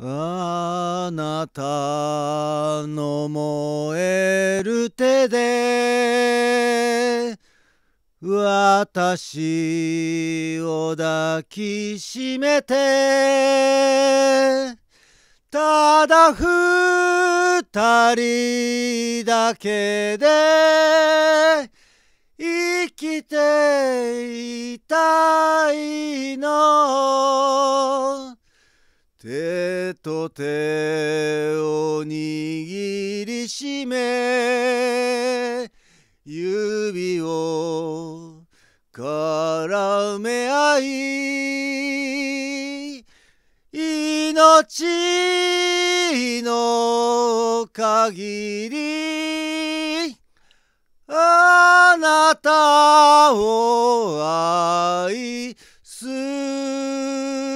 あなたの燃える手で私を抱きしめてただ二人だけで生きていたいの手と手を握りしめ指を絡め合い命の限りあなたを愛する